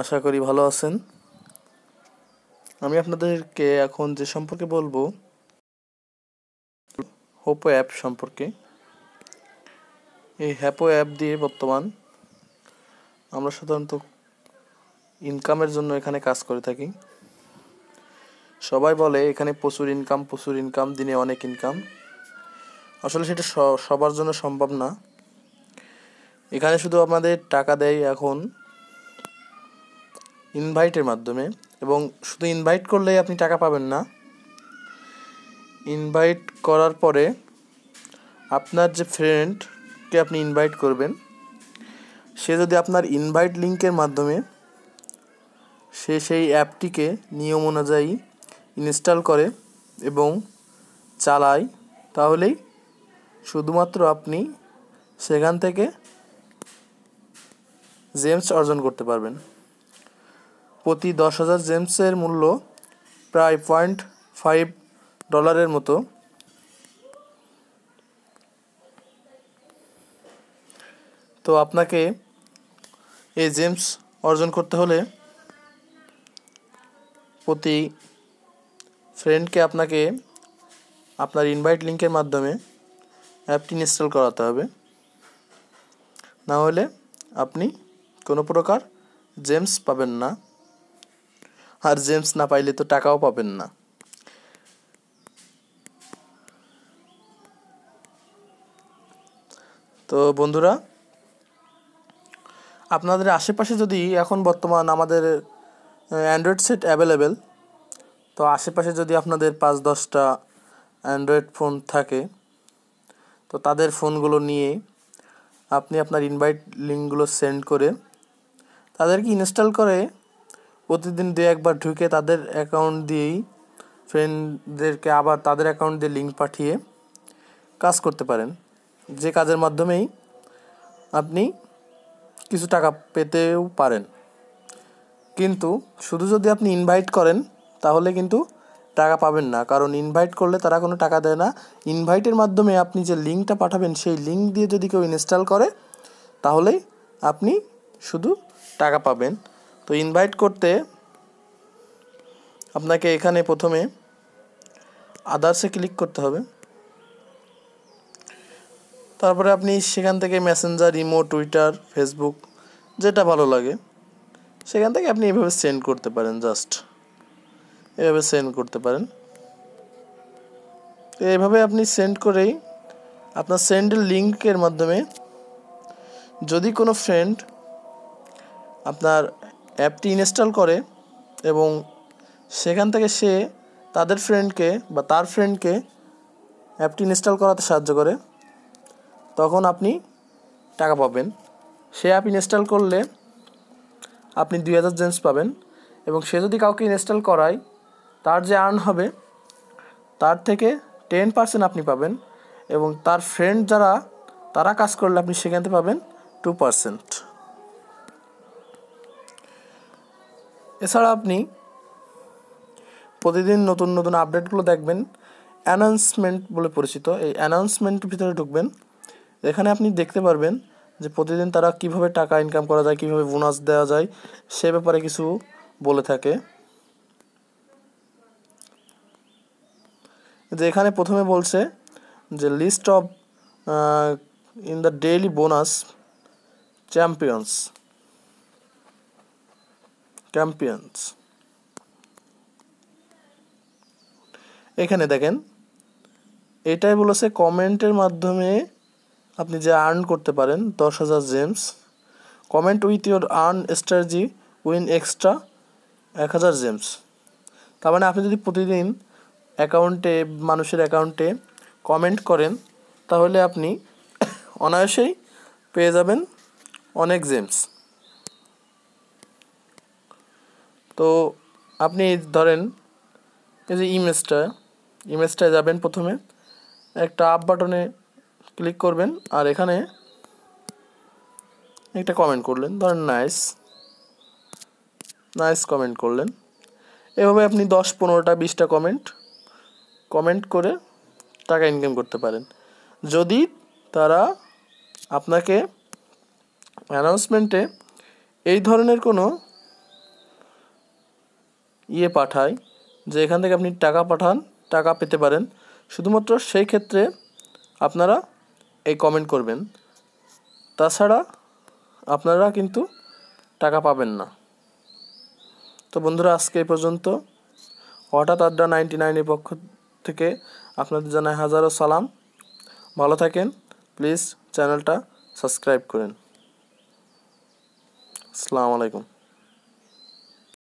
আশা করি ভালো আছেন আমি আপনাদেরকে এখন যে সম্পর্কে বলবো হোপো অ্যাপ সম্পর্কে এই হ্যাপো অ্যাপ দিয়ে বর্তমান আমরা সাধারণত ইনকামের জন্য এখানে কাজ করে থাকি সবাই বলে এখানে প্রচুর ইনকাম প্রচুর ইনকাম দিনে অনেক ইনকাম আসলে সেটা সবার জন্য সম্ভব না এখানে শুধু আমাদের টাকা দেয় এখন ইনভাইটের মাধ্যমে এবং শুধু ইনভাইট করলেই আপনি টাকা পাবেন না ইনভাইট করার পরে আপনার যে ফ্রেন্ডকে আপনি ইনভাইট করবেন সে যদি আপনার ইনভাইট লিঙ্কের মাধ্যমে সে সেই অ্যাপটিকে নিয়ম অনুযায়ী ইনস্টল করে এবং চালায় তাহলেই শুধুমাত্র আপনি সেখান থেকে জেমস অর্জন করতে পারবেন প্রতি দশ হাজার জেমসের মূল্য প্রায় পয়েন্ট ফাইভ ডলারের মতো তো আপনাকে এই জেমস অর্জন করতে হলে প্রতি ফ্রেন্ডকে আপনাকে আপনার ইনভাইট লিঙ্কের মাধ্যমে অ্যাপটি ইনস্টল করাতে হবে না হলে আপনি কোনো প্রকার জেমস পাবেন না আর জেমস না পাইলে তো টাকাও পাবেন না তো বন্ধুরা আপনাদের আশেপাশে যদি এখন বর্তমান আমাদের অ্যান্ড্রয়েড সেট অ্যাভেলেবেল তো আশেপাশে যদি আপনাদের পাঁচ দশটা অ্যান্ড্রয়েড ফোন থাকে তো তাদের ফোনগুলো নিয়ে আপনি আপনার ইনভাইট লিঙ্কগুলো সেন্ড করে তাদেরকে ইনস্টল করে প্রতিদিন দু একবার ঢুকে তাদের অ্যাকাউন্ট দিয়েই ফ্রেন্ডদেরকে আবার তাদের অ্যাকাউন্ট দিয়ে লিঙ্ক পাঠিয়ে কাজ করতে পারেন যে কাজের মাধ্যমেই আপনি কিছু টাকা পেতেও পারেন কিন্তু শুধু যদি আপনি ইনভাইট করেন তাহলে কিন্তু টাকা পাবেন না কারণ ইনভাইট করলে তারা কোনো টাকা দেয় না ইনভাইটের মাধ্যমে আপনি যে লিঙ্কটা পাঠাবেন সেই লিঙ্ক দিয়ে যদি কেউ ইনস্টল করে তাহলেই আপনি শুধু টাকা পাবেন তো ইনভাইট করতে আপনাকে এখানে প্রথমে আদার্সে ক্লিক করতে হবে তারপরে আপনি সেখান থেকে মেসেঞ্জার ইমো টুইটার ফেসবুক যেটা ভালো লাগে সেখান থেকে আপনি এভাবে সেন্ড করতে পারেন জাস্ট এভাবে সেন্ড করতে পারেন তো এভাবে আপনি সেন্ড করেই আপনার সেন্ডের লিঙ্কের মাধ্যমে যদি কোনো ফ্রেন্ড আপনার অ্যাপটি ইনস্টল করে এবং সেখান থেকে সে তাদের ফ্রেন্ডকে বা তার ফ্রেন্ডকে অ্যাপটি ইনস্টল করাতে সাহায্য করে তখন আপনি টাকা পাবেন সে অ্যাপ ইনস্টল করলে আপনি দুই হাজার জেন্স পাবেন এবং সে যদি কাউকে ইনস্টল করায় তার যে আর্ন হবে তার থেকে টেন পার্সেন্ট আপনি পাবেন এবং তার ফ্রেন্ড যারা তারা কাজ করলে আপনি সেখান থেকে পাবেন টু পার্সেন্ট এছাড়া আপনি প্রতিদিন নতুন নতুন আপডেটগুলো দেখবেন অ্যানাউন্সমেন্ট বলে পরিচিত এই অ্যানাউন্সমেন্টের ভিতরে ঢুকবেন এখানে আপনি দেখতে পারবেন যে প্রতিদিন তারা কিভাবে টাকা ইনকাম করা যায় কিভাবে বোনাস দেওয়া যায় সে ব্যাপারে কিছু বলে থাকে যে এখানে প্রথমে বলছে যে list of in the daily bonus champions champions এখানে দেখেন এটাই বলেছে কমেন্টের মাধ্যমে আপনি যা আর্ন করতে পারেন দশ হাজার gems comment with your earn strategy win extra এক হাজার জেমস তার মানে আপনি যদি প্রতিদিন অ্যাকাউন্টে মানুষের অ্যাকাউন্টে কমেন্ট করেন তাহলে আপনি অনায়াসেই পেয়ে যাবেন অনেক জেমস তো আপনি ধরেন এই যে ইমেজটা ইমেজটায় যাবেন প্রথমে একটা আপ বাটনে ক্লিক করবেন আর এখানে একটা কমেন্ট করলেন ধরেন নাইস নাইস কমেন্ট করলেন এভাবে আপনি দশ পনেরোটা বিশটা কমেন্ট কমেন্ট করে টাকা ইনকাম করতে পারেন যদি তারা আপনাকে অ্যানাউন্সমেন্টে এই ধরনের কোনো ইয়ে পাঠায় যে এখান থেকে আপনি টাকা পাঠান টাকা পেতে পারেন শুধুমাত্র সেই ক্ষেত্রে আপনারা এই কমেন্ট করবেন তাছাড়া আপনারা কিন্তু টাকা পাবেন না তো বন্ধুরা আজকে এই পর্যন্ত হঠাৎ আড্ডা নাইনটি নাইনের পক্ষ থেকে আপনাদের জানায় হাজারো সালাম ভালো থাকেন প্লিজ চ্যানেলটা সাবস্ক্রাইব করেন আসসালামু আলাইকুম